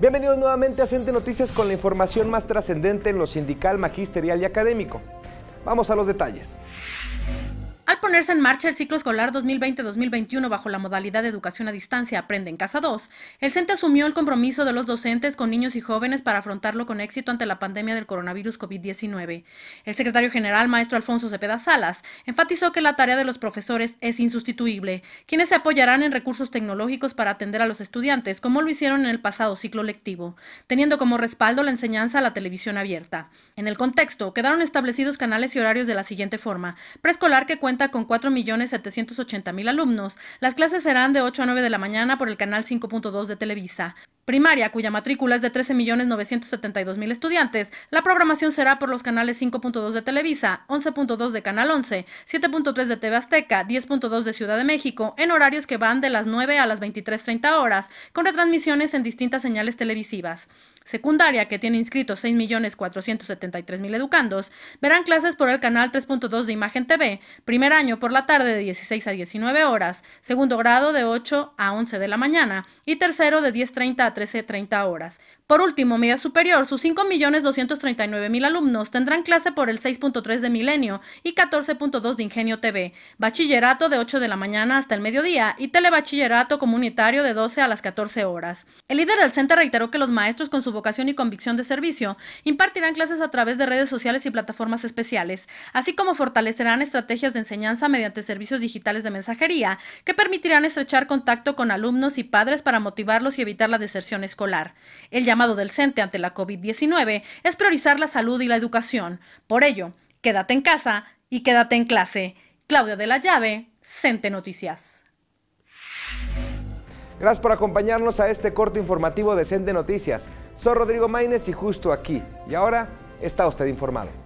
Bienvenidos nuevamente a Cente Noticias con la información más trascendente en lo sindical, magisterial y académico. Vamos a los detalles ponerse en marcha el ciclo escolar 2020-2021 bajo la modalidad de educación a distancia Aprende en Casa 2, el CENTE asumió el compromiso de los docentes con niños y jóvenes para afrontarlo con éxito ante la pandemia del coronavirus COVID-19. El secretario general, maestro Alfonso Cepeda Salas, enfatizó que la tarea de los profesores es insustituible, quienes se apoyarán en recursos tecnológicos para atender a los estudiantes, como lo hicieron en el pasado ciclo lectivo, teniendo como respaldo la enseñanza a la televisión abierta. En el contexto, quedaron establecidos canales y horarios de la siguiente forma: preescolar que cuenta con 4.780.000 alumnos. Las clases serán de 8 a 9 de la mañana por el canal 5.2 de Televisa primaria, cuya matrícula es de 13.972.000 estudiantes, la programación será por los canales 5.2 de Televisa, 11.2 de Canal 11, 7.3 de TV Azteca, 10.2 de Ciudad de México, en horarios que van de las 9 a las 23.30 horas, con retransmisiones en distintas señales televisivas. Secundaria, que tiene inscritos 6.473.000 educandos, verán clases por el canal 3.2 de Imagen TV, primer año por la tarde de 16 a 19 horas, segundo grado de 8 a 11 de la mañana y tercero de 10.30 a 13.30 horas. Por último, media superior, sus 5.239.000 alumnos tendrán clase por el 6.3 de Milenio y 14.2 de Ingenio TV, bachillerato de 8 de la mañana hasta el mediodía y telebachillerato comunitario de 12 a las 14 horas. El líder del centro reiteró que los maestros con su vocación y convicción de servicio impartirán clases a través de redes sociales y plataformas especiales, así como fortalecerán estrategias de enseñanza mediante servicios digitales de mensajería que permitirán estrechar contacto con alumnos y padres para motivarlos y evitar la deserción escolar. El llamado del CENTE ante la COVID-19 es priorizar la salud y la educación. Por ello, quédate en casa y quédate en clase. Claudia de la Llave, CENTE Noticias. Gracias por acompañarnos a este corto informativo de CENTE Noticias. Soy Rodrigo Maínez y justo aquí. Y ahora está usted informado.